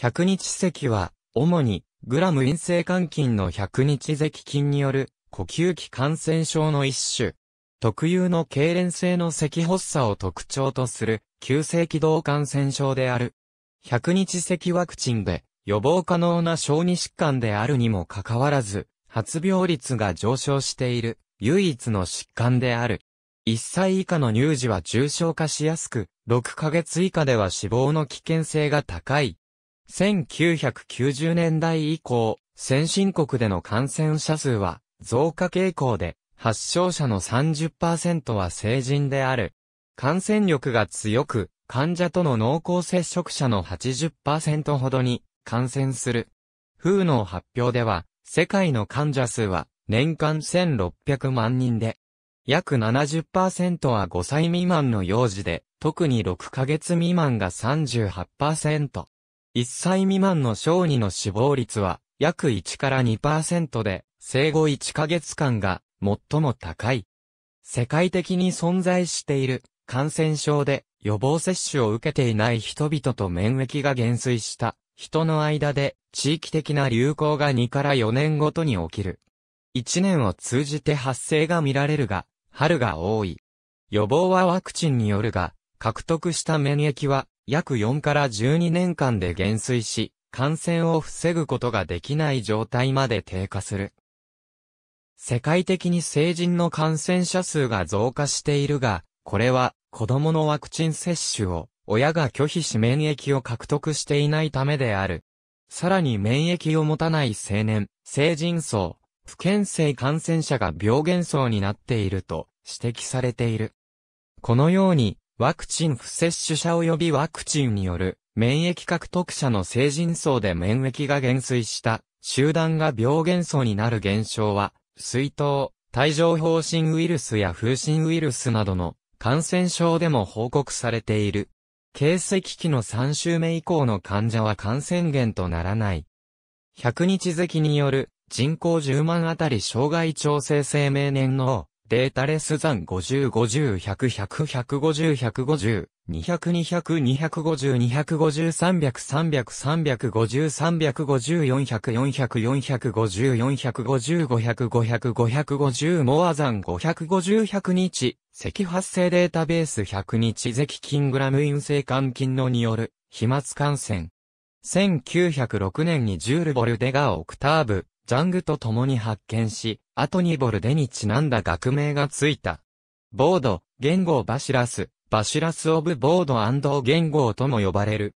百日咳は、主に、グラム陰性肝菌の百日咳菌による、呼吸器感染症の一種。特有の痙攣性の咳発作を特徴とする、急性気道感染症である。百日咳ワクチンで、予防可能な小児疾患であるにもかかわらず、発病率が上昇している、唯一の疾患である。1歳以下の乳児は重症化しやすく、6ヶ月以下では死亡の危険性が高い。1990年代以降、先進国での感染者数は増加傾向で、発症者の30%は成人である。感染力が強く、患者との濃厚接触者の80%ほどに感染する。WHO の発表では、世界の患者数は年間1600万人で、約70%は5歳未満の幼児で、特に6ヶ月未満が38%。1歳未満の小児の死亡率は約1から2%で、生後1ヶ月間が最も高い。世界的に存在している感染症で予防接種を受けていない人々と免疫が減衰した人の間で地域的な流行が2から4年ごとに起きる。1年を通じて発生が見られるが、春が多い。予防はワクチンによるが、獲得した免疫は約4から12年間で減衰し、感染を防ぐことができない状態まで低下する。世界的に成人の感染者数が増加しているが、これは子供のワクチン接種を親が拒否し免疫を獲得していないためである。さらに免疫を持たない青年、成人層、不健性感染者が病原層になっていると指摘されている。このようにワクチン不接種者及びワクチンによる免疫獲得者の成人層で免疫が減衰した集団が病原層になる現象は、水痘、帯状疱疹ウイルスや風疹ウイルスなどの感染症でも報告されている。形跡期の3週目以降の患者は感染源とならない。100日月による人口10万あたり障害調整生命年のデータレス残50、50、100、100、150、150、200、200、250、250、300、300、350、350、400、400、450、450、500、500、550、モア残550、100日、赤発生データベース100日赤菌グラム陰性肝菌のによる、飛沫感染。1906年にジュール・ボルデがオクターブ、ジャングと共に発見し、後にボルデにちなんだ学名がついた。ボード、言語をバシラス、バシラスオブボード言語とも呼ばれる。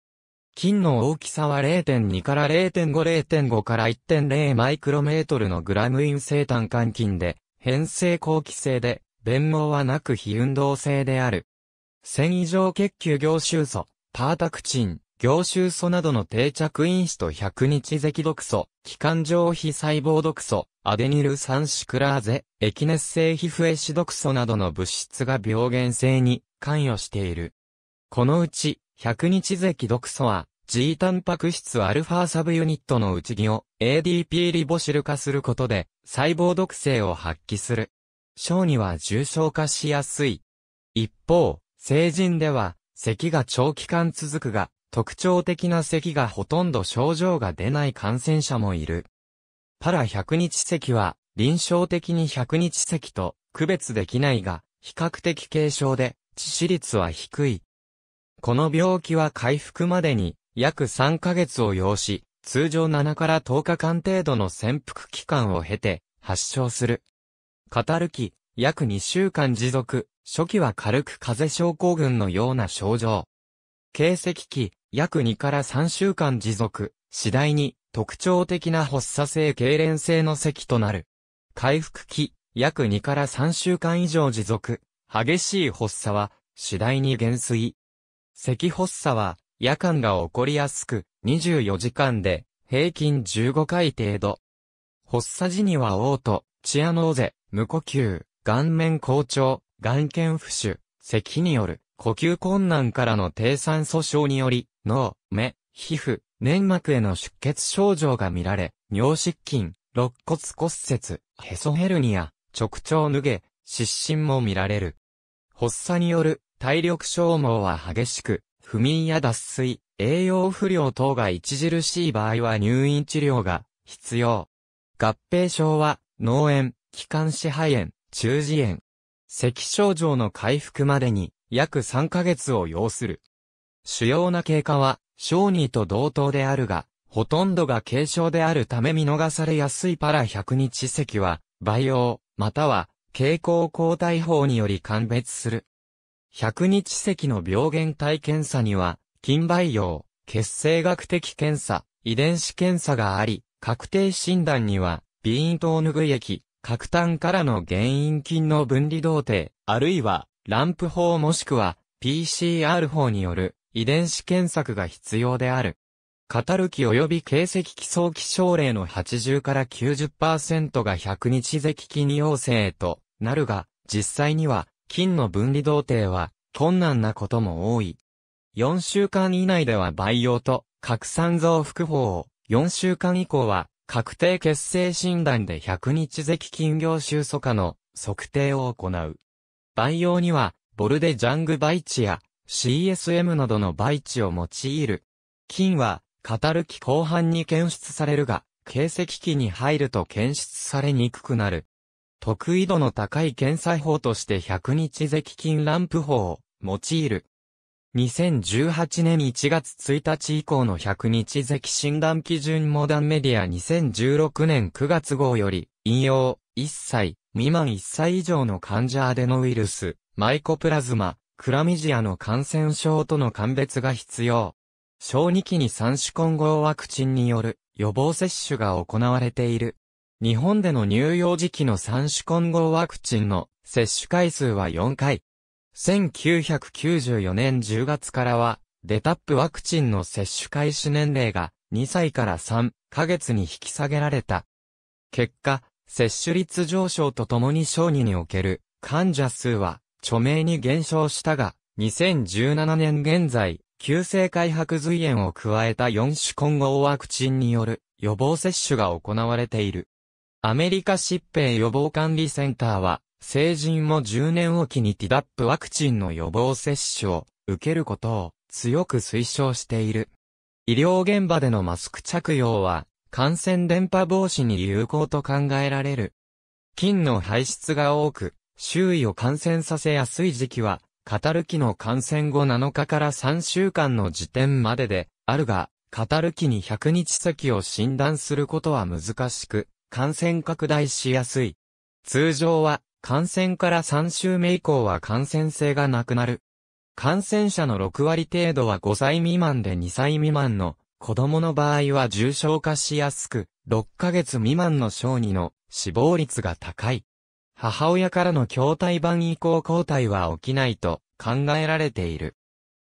金の大きさは0.2から0.5、0.5から1.0マイクロメートルのグラムイン性炭管金で、変性後期性で、弁毛はなく非運動性である。繊維状血球凝集素、パータクチン、凝集素などの定着因子と100日咳毒素、気管上皮細胞毒素、アデニル酸シクラーゼ、エキネス性皮膚エシ毒素などの物質が病原性に関与している。このうち、100日咳毒素は、G タンパク質 α サブユニットの内着を ADP リボシル化することで細胞毒性を発揮する。小には重症化しやすい。一方、成人では咳が長期間続くが特徴的な咳がほとんど症状が出ない感染者もいる。パラ100日咳は、臨床的に100日咳と区別できないが、比較的軽症で、致死率は低い。この病気は回復までに約3ヶ月を要し、通常7から10日間程度の潜伏期間を経て発症する。語る期、約2週間持続、初期は軽く風症候群のような症状。形跡期、約2から3週間持続、次第に特徴的な発作性痙攣性の咳となる。回復期、約2から3週間以上持続、激しい発作は次第に減衰。咳発作は夜間が起こりやすく、24時間で平均15回程度。発作時には嘔吐、チアノーゼ、無呼吸、顔面硬調、眼瞼浮腫、咳による呼吸困難からの低酸素症により、脳、目、皮膚、粘膜への出血症状が見られ、尿失禁、肋骨骨折、へそヘルニア、直腸脱げ、失神も見られる。発作による体力消耗は激しく、不眠や脱水、栄養不良等が著しい場合は入院治療が必要。合併症は脳炎、気管支肺炎、中耳炎。咳症状の回復までに約3ヶ月を要する。主要な経過は、小児と同等であるが、ほとんどが軽症であるため見逃されやすいパラ100日席は、培養、または、蛍光抗体法により鑑別する。100日席の病原体検査には、筋培養、血清学的検査、遺伝子検査があり、確定診断には、鼻咽頭拭い液、核炭からの原因菌の分離同定、あるいは、ランプ法もしくは PCR 法による遺伝子検索が必要である。語るキ及び形跡基礎気症例の80から90%が100日咳に陽性となるが、実際には菌の分離動定は困難なことも多い。4週間以内では培養と核酸増幅法を、4週間以降は確定血清診断で100日咳菌業収素化の測定を行う。培養には、ボルデジャング培地や CSM などの培地を用いる。金は、語る期後半に検出されるが、形跡期に入ると検出されにくくなる。得意度の高い検査法として100日石金ランプ法を用いる。2018年1月1日以降の100日関診断基準モダンメディア2016年9月号より引用。1歳未満1歳以上の患者アデノウイルス、マイコプラズマ、クラミジアの感染症との鑑別が必要。小児期に三種混合ワクチンによる予防接種が行われている。日本での乳幼児期の三種混合ワクチンの接種回数は4回。1994年10月からは、デタップワクチンの接種開始年齢が2歳から3ヶ月に引き下げられた。結果、接種率上昇とともに小児における患者数は著名に減少したが、2017年現在、急性開白髄炎を加えた4種混合ワクチンによる予防接種が行われている。アメリカ疾病予防管理センターは、成人も10年おきにティダップワクチンの予防接種を受けることを強く推奨している。医療現場でのマスク着用は感染伝播防止に有効と考えられる。菌の排出が多く、周囲を感染させやすい時期は、カタル期の感染後7日から3週間の時点までで、あるが、カタル期に100日先を診断することは難しく、感染拡大しやすい。通常は、感染から3週目以降は感染性がなくなる。感染者の6割程度は5歳未満で2歳未満の子供の場合は重症化しやすく、6ヶ月未満の小児の死亡率が高い。母親からの筐体版移行抗体は起きないと考えられている。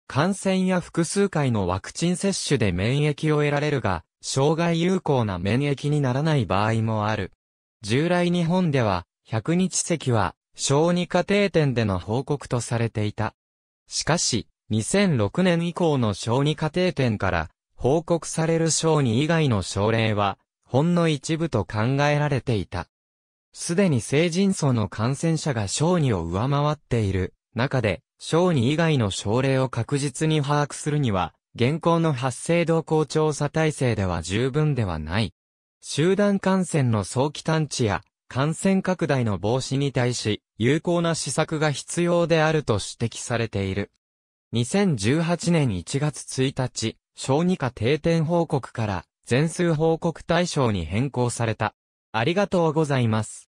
感染や複数回のワクチン接種で免疫を得られるが、障害有効な免疫にならない場合もある。従来日本では、100日席は、小児家庭店での報告とされていた。しかし、2006年以降の小児家庭店から、報告される商人以外の症例は、ほんの一部と考えられていた。すでに成人層の感染者が小児を上回っている中で、小児以外の症例を確実に把握するには、現行の発生動向調査体制では十分ではない。集団感染の早期探知や感染拡大の防止に対し有効な施策が必要であると指摘されている。2018年1月1日、小児科定点報告から全数報告対象に変更された。ありがとうございます。